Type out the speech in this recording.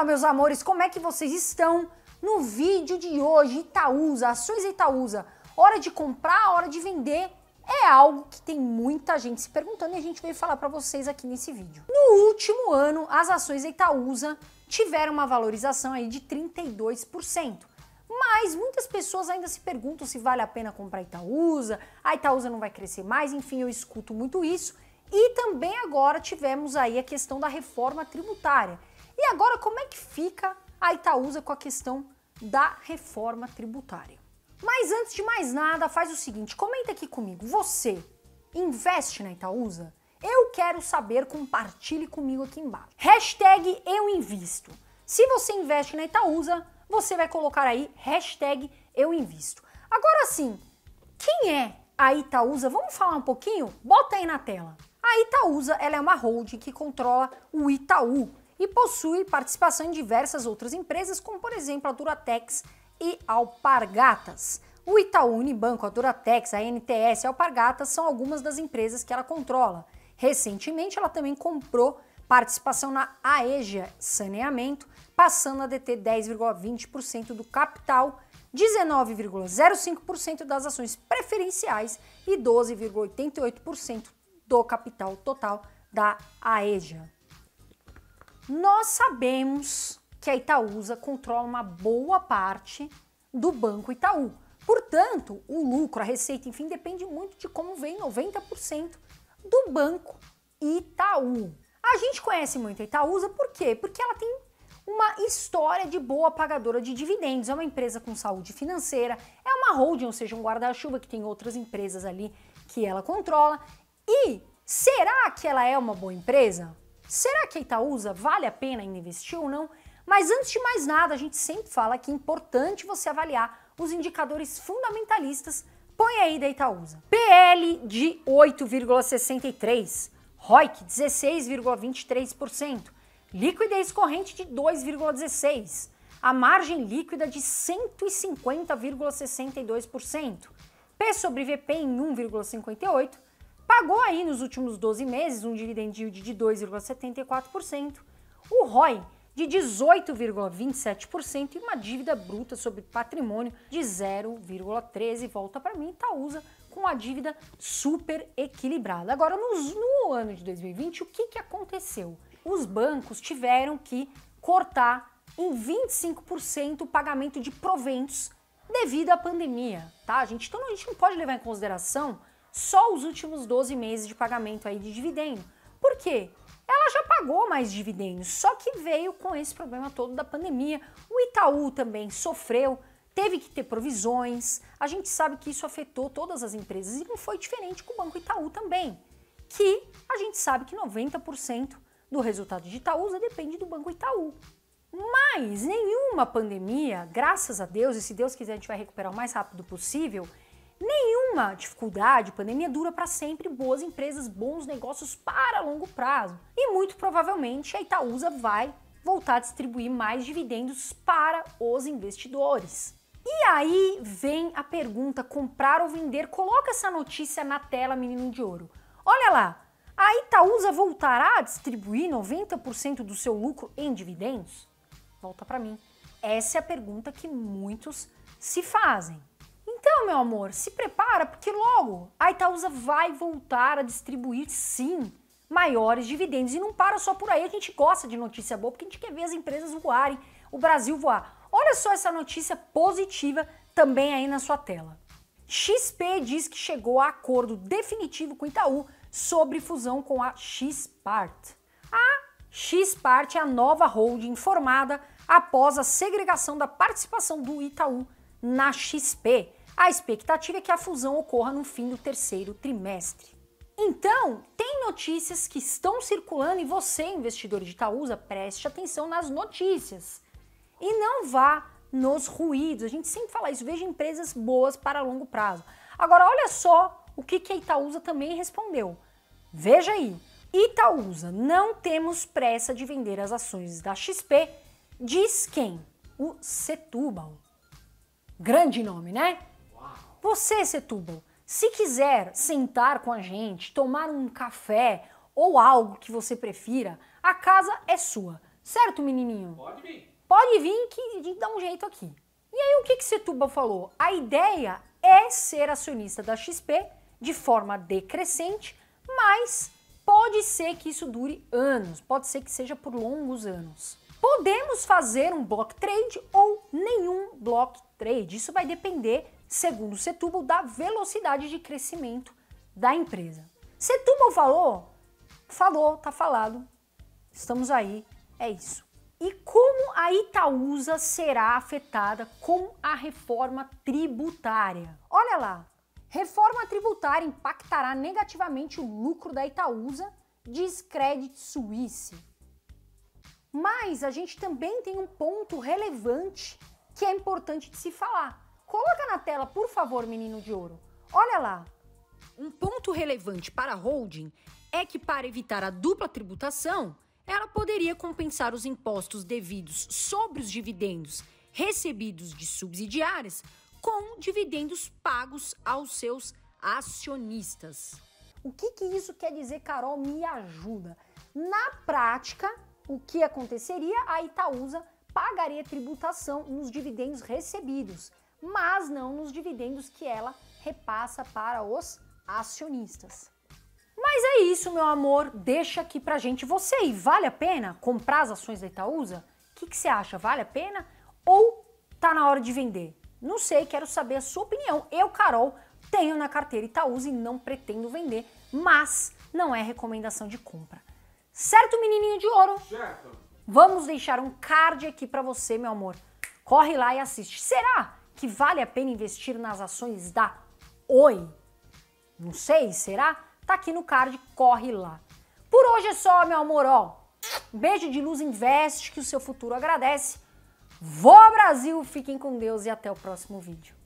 Fala, meus amores, como é que vocês estão? No vídeo de hoje, Itaúsa, ações Itaúsa, hora de comprar, hora de vender, é algo que tem muita gente se perguntando e a gente veio falar para vocês aqui nesse vídeo. No último ano, as ações Itaúsa tiveram uma valorização aí de 32%. Mas muitas pessoas ainda se perguntam se vale a pena comprar Itaúsa, a Itaúsa não vai crescer mais, enfim, eu escuto muito isso. E também agora tivemos aí a questão da reforma tributária. E agora, como é que fica a Itaúsa com a questão da reforma tributária? Mas antes de mais nada, faz o seguinte, comenta aqui comigo, você investe na Itaúsa? Eu quero saber, compartilhe comigo aqui embaixo. Hashtag eu invisto. Se você investe na Itaúsa, você vai colocar aí hashtag eu invisto. Agora sim, quem é a Itaúsa? Vamos falar um pouquinho? Bota aí na tela. A Itaúsa ela é uma holding que controla o Itaú, e possui participação em diversas outras empresas, como por exemplo a Duratex e Alpargatas. O Itaú Unibanco, a Duratex, a NTS e a Alpargatas são algumas das empresas que ela controla. Recentemente, ela também comprou participação na Aegia Saneamento, passando a deter 10,20% do capital, 19,05% das ações preferenciais e 12,88% do capital total da Aegia. Nós sabemos que a Itaúsa controla uma boa parte do Banco Itaú. Portanto, o lucro, a receita, enfim, depende muito de como vem 90% do Banco Itaú. A gente conhece muito a Itaúsa por quê? Porque ela tem uma história de boa pagadora de dividendos, é uma empresa com saúde financeira, é uma holding, ou seja, um guarda-chuva que tem outras empresas ali que ela controla. E será que ela é uma boa empresa? Será que a Itaúsa vale a pena investir ou não? Mas antes de mais nada, a gente sempre fala que é importante você avaliar os indicadores fundamentalistas. Põe aí da Itaúsa. PL de 8,63, ROIC 16,23%, liquidez corrente de 2,16, a margem líquida de 150,62%, P sobre VP em 1,58 pagou aí nos últimos 12 meses um dividend yield de 2,74%, o ROI de 18,27% e uma dívida bruta sobre patrimônio de 0,13. Volta para mim, Itaúsa com a dívida super equilibrada. Agora, no, no ano de 2020, o que, que aconteceu? Os bancos tiveram que cortar em 25% o pagamento de proventos devido à pandemia, tá, gente? Então a gente não pode levar em consideração só os últimos 12 meses de pagamento aí de dividendo. Por quê? Ela já pagou mais dividendos, só que veio com esse problema todo da pandemia. O Itaú também sofreu, teve que ter provisões. A gente sabe que isso afetou todas as empresas e não foi diferente com o Banco Itaú também, que a gente sabe que 90% do resultado de itaú depende do Banco Itaú. Mas nenhuma pandemia, graças a Deus, e se Deus quiser a gente vai recuperar o mais rápido possível, nenhuma dificuldade, pandemia dura para sempre, boas empresas, bons negócios para longo prazo. E muito provavelmente a Itaúsa vai voltar a distribuir mais dividendos para os investidores. E aí vem a pergunta: comprar ou vender? Coloca essa notícia na tela, menino de ouro. Olha lá, a Itaúsa voltará a distribuir 90% do seu lucro em dividendos? Volta para mim. Essa é a pergunta que muitos se fazem. Então, meu amor, se prepara porque logo a Itaúsa vai voltar a distribuir, sim, maiores dividendos. E não para só por aí, a gente gosta de notícia boa porque a gente quer ver as empresas voarem, o Brasil voar. Olha só essa notícia positiva também aí na sua tela. XP diz que chegou a acordo definitivo com Itaú sobre fusão com a XPart. A XPart é a nova holding formada após a segregação da participação do Itaú na XP. A expectativa é que a fusão ocorra no fim do terceiro trimestre. Então, tem notícias que estão circulando e você, investidor de Itaúsa, preste atenção nas notícias. E não vá nos ruídos. A gente sempre fala isso, veja empresas boas para longo prazo. Agora, olha só o que, que a Itaúsa também respondeu. Veja aí. Itaúsa, não temos pressa de vender as ações da XP, diz quem? O Setúbal. Grande nome, né? você, Setúbal, se quiser sentar com a gente, tomar um café ou algo que você prefira, a casa é sua. Certo, menininho? Pode vir. Pode vir que dá um jeito aqui. E aí, o que, que Setúbal falou? A ideia é ser acionista da XP de forma decrescente, mas pode ser que isso dure anos, pode ser que seja por longos anos. Podemos fazer um block trade ou nenhum block trade. Isso vai depender, segundo o Setúbal, da velocidade de crescimento da empresa. Setúbal falou? Falou, tá falado. Estamos aí, é isso. E como a Itaúsa será afetada com a reforma tributária? Olha lá, reforma tributária impactará negativamente o lucro da Itaúsa, diz Credit Suisse. Mas a gente também tem um ponto relevante que é importante de se falar. Coloca na tela, por favor, menino de ouro. Olha lá. Um ponto relevante para a holding é que, para evitar a dupla tributação, ela poderia compensar os impostos devidos sobre os dividendos recebidos de subsidiárias com dividendos pagos aos seus acionistas. O que, que isso quer dizer, Carol? Me ajuda. Na prática, o que aconteceria? A Itaúsa pagaria tributação nos dividendos recebidos, mas não nos dividendos que ela repassa para os acionistas. Mas é isso, meu amor. Deixa aqui pra gente você. aí. vale a pena comprar as ações da Itaúsa? O que, que você acha? Vale a pena? Ou tá na hora de vender? Não sei, quero saber a sua opinião. Eu, Carol, tenho na carteira Itaúsa e não pretendo vender, mas não é recomendação de compra. Certo, menininho de ouro? Certo. Vamos deixar um card aqui para você, meu amor. Corre lá e assiste. Será que vale a pena investir nas ações da Oi? Não sei, será? Tá aqui no card, corre lá. Por hoje é só, meu amor, ó. Beijo de luz, investe que o seu futuro agradece. ao Brasil, fiquem com Deus e até o próximo vídeo.